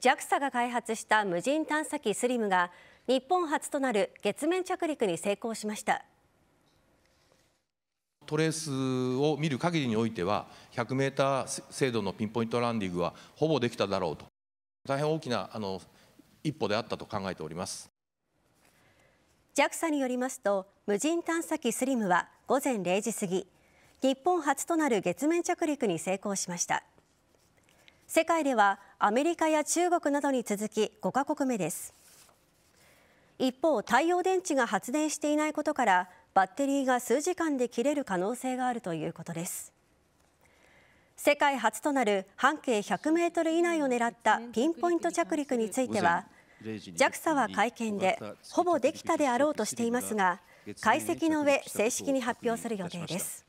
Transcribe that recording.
JAXA が開発した無人探査機スリムが日本初となる月面着陸に成功しましたトレースを見る限りにおいては100メーター精度のピンポイントランディングはほぼできただろうと大変大きなあの一歩であったと考えております JAXA によりますと無人探査機スリムは午前0時過ぎ日本初となる月面着陸に成功しました。世界ではアメリカや中国などに続き5カ国目です一方太陽電池が発電していないことからバッテリーが数時間で切れる可能性があるということです世界初となる半径1 0 0メートル以内を狙ったピンポイント着陸については JAXA は会見でほぼできたであろうとしていますが解析の上正式に発表する予定です